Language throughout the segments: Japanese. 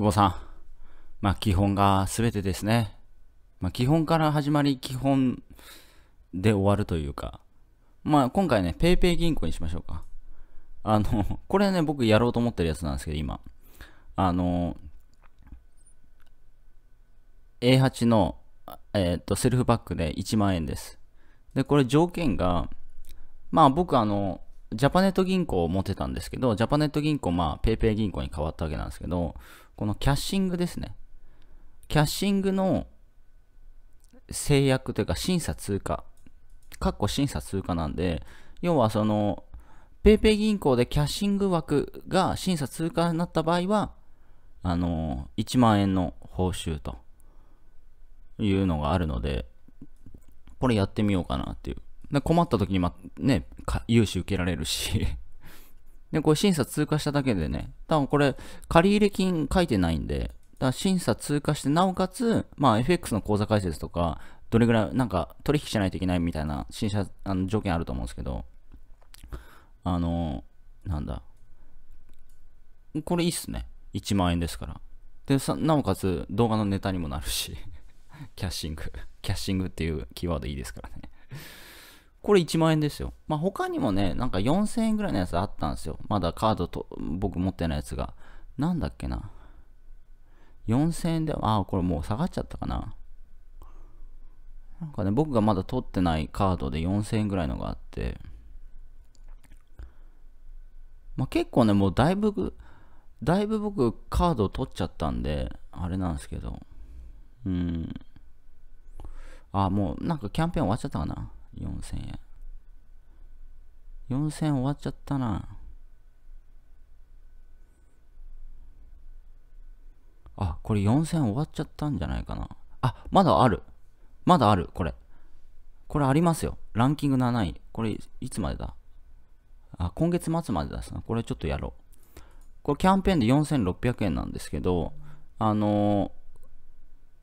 久保さん。まあ、基本が全てですね。まあ、基本から始まり、基本で終わるというか。まあ、今回ね、PayPay 銀行にしましょうか。あの、これね、僕やろうと思ってるやつなんですけど、今。あの、A8 の、えー、っと、セルフバックで1万円です。で、これ条件が、まあ僕あの、ジャパネット銀行を持ってたんですけど、ジャパネット銀行、まあ、ペイペイ銀行に変わったわけなんですけど、このキャッシングですね。キャッシングの制約というか審査通過。かっこ審査通過なんで、要はその、ペイペイ銀行でキャッシング枠が審査通過になった場合は、あの、1万円の報酬というのがあるので、これやってみようかなっていう。で困った時に、ま、ね、融資受けられるしで、これ審査通過しただけでね、多分これ、借入金書いてないんで、だから審査通過して、なおかつ、まあ、FX の口座開設とか、どれぐらい、なんか、取引しないといけないみたいな、審査、あの条件あると思うんですけど、あの、なんだ。これいいっすね。1万円ですから。で、さなおかつ、動画のネタにもなるし、キャッシング。キャッシングっていうキーワードいいですからね。これ1万円ですよ。まあ、他にもね、なんか4000円ぐらいのやつあったんですよ。まだカードと、僕持ってないやつが。なんだっけな。4000円で、ああ、これもう下がっちゃったかな。なんかね、僕がまだ取ってないカードで4000円ぐらいのがあって、まあ、結構ね、もうだいぶ、だいぶ僕カードを取っちゃったんで、あれなんですけど、うん。あ、もうなんかキャンペーン終わっちゃったかな。4000円。4000円終わっちゃったな。あ、これ4000終わっちゃったんじゃないかな。あ、まだある。まだある、これ。これありますよ。ランキング7位。これ、いつまでだあ、今月末までだすな。これちょっとやろう。これキャンペーンで4600円なんですけど、あのー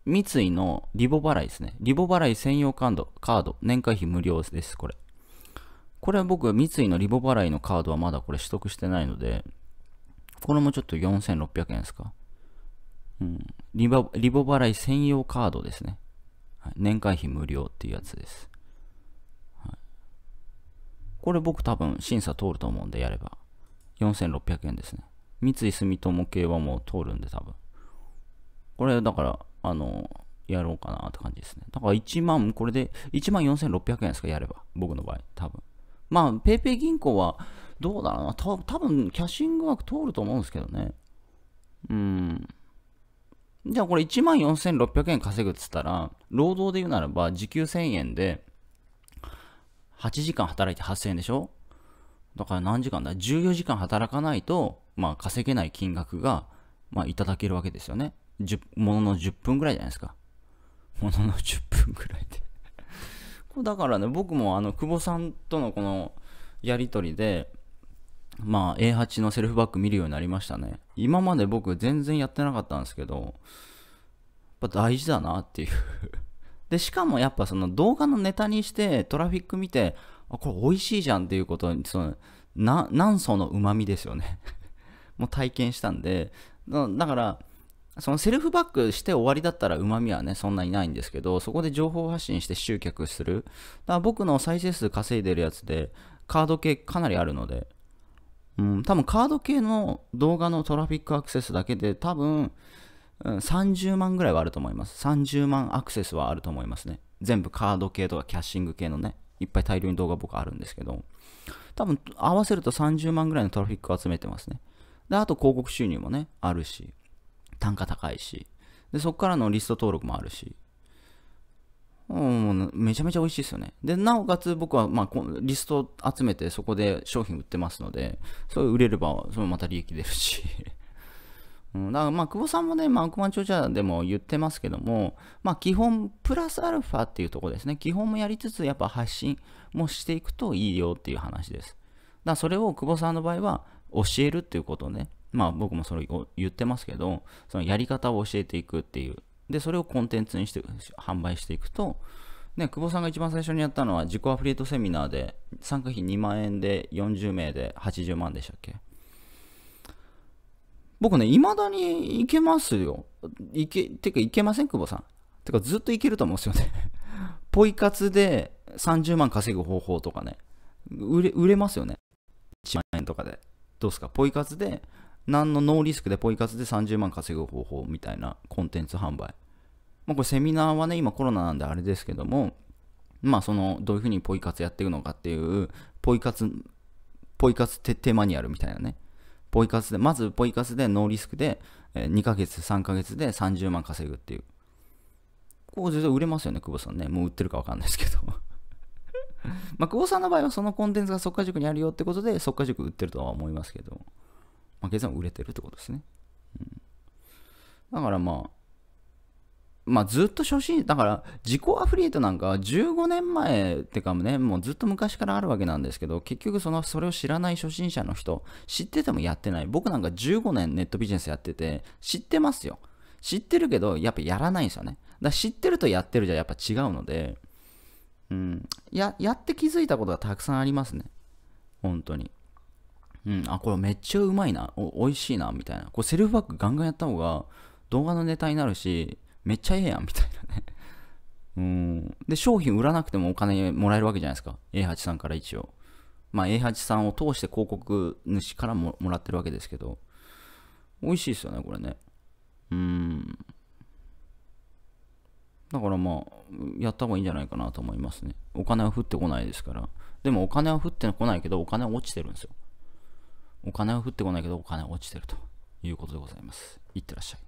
三井のリボ払いですね。リボ払い専用カード、カード、年会費無料です、これ。これは僕、三井のリボ払いのカードはまだこれ取得してないので、これもちょっと4600円ですか。うん。リボ、リボ払い専用カードですね。はい、年会費無料っていうやつです。はい、これ僕多分審査通ると思うんでやれば。4600円ですね。三井住友系はもう通るんで多分。これだから、あの、やろうかなって感じですね。だから1万、これで1万4600円ですか、やれば。僕の場合、多分。まあ、PayPay 銀行はどうだろうな。た多分キャッシング枠通ると思うんですけどね。うん。じゃあこれ1万4600円稼ぐっつったら、労働で言うならば時給1000円で、8時間働いて8000円でしょだから何時間だ ?14 時間働かないと、まあ稼げない金額が、まあいただけるわけですよね。ものの10分ぐらいじゃないですか。ものの10分ぐらいで こだからね、僕もあの、久保さんとのこのやりとりで、まあ A8 のセルフバッグ見るようになりましたね。今まで僕全然やってなかったんですけど、やっぱ大事だなっていう で、しかもやっぱその動画のネタにしてトラフィック見て、あ、これ美味しいじゃんっていうことに、その、な、何層の旨味ですよね もう体験したんで、だから、そのセルフバックして終わりだったら旨味はね、そんなにないんですけど、そこで情報発信して集客する。だから僕の再生数稼いでるやつで、カード系かなりあるので、うん、多分カード系の動画のトラフィックアクセスだけで、多分、うん、30万ぐらいはあると思います。30万アクセスはあると思いますね。全部カード系とかキャッシング系のね、いっぱい大量に動画僕あるんですけど、多分合わせると30万ぐらいのトラフィックを集めてますね。で、あと広告収入もね、あるし。単価高いし、で、そこからのリスト登録もあるし、もうめちゃめちゃ美味しいですよね。で、なおかつ僕は、まあ、リスト集めてそこで商品売ってますので、それ売れれば、それまた利益出るし。うん、だからまあ、久保さんもね、まあ、億万長者でも言ってますけども、まあ、基本、プラスアルファっていうところですね。基本もやりつつ、やっぱ発信もしていくといいよっていう話です。だからそれを久保さんの場合は、教えるっていうことね。まあ僕もそれを言ってますけど、そのやり方を教えていくっていう。で、それをコンテンツにして、販売していくと、ね、久保さんが一番最初にやったのは自己アフリエイトセミナーで参加費2万円で40名で80万でしたっけ僕ね、未だにいけますよ。いけ、てかいけません久保さん。てかずっといけると思うんですよね。ポイ活で30万稼ぐ方法とかね。売れ、売れますよね。1万円とかで。どうすかポイ活で何のノーリスクでポイ活で30万稼ぐ方法みたいなコンテンツ販売。まあ、これセミナーはね、今コロナなんであれですけども、まあその、どういうふうにポイ活やっていくのかっていう、ポイ活、ポイ活徹底マニュアルみたいなね。ポイ活で、まずポイ活でノーリスクで、え2ヶ月、3ヶ月で30万稼ぐっていう。ここ全然売れますよね、久保さんね。もう売ってるかわかんないですけど。まあ、久保さんの場合はそのコンテンツが即価塾にあるよってことで、即価塾売ってるとは思いますけど。まあ、決売れてるってことですね。うん、だからまあ、まあずっと初心、だから自己アフリエイトなんかは15年前ってかね、もうずっと昔からあるわけなんですけど、結局その、それを知らない初心者の人、知っててもやってない。僕なんか15年ネットビジネスやってて、知ってますよ。知ってるけど、やっぱやらないんですよね。だから知ってるとやってるじゃやっぱ違うので、うん、や、やって気づいたことがたくさんありますね。本当に。うん、あ、これめっちゃうまいな、お美味しいな、みたいな。こうセルフバックガンガンやった方が動画のネタになるし、めっちゃええやん、みたいなね。うん。で、商品売らなくてもお金もらえるわけじゃないですか。A8 さんから一応。まあ A8 さんを通して広告主からももらってるわけですけど。美味しいですよね、これね。うん。だからまあ、やった方がいいんじゃないかなと思いますね。お金は降ってこないですから。でもお金は降ってこないけど、お金は落ちてるんですよ。お金は降ってこないけどお金は落ちてるということでございます。いってらっしゃい。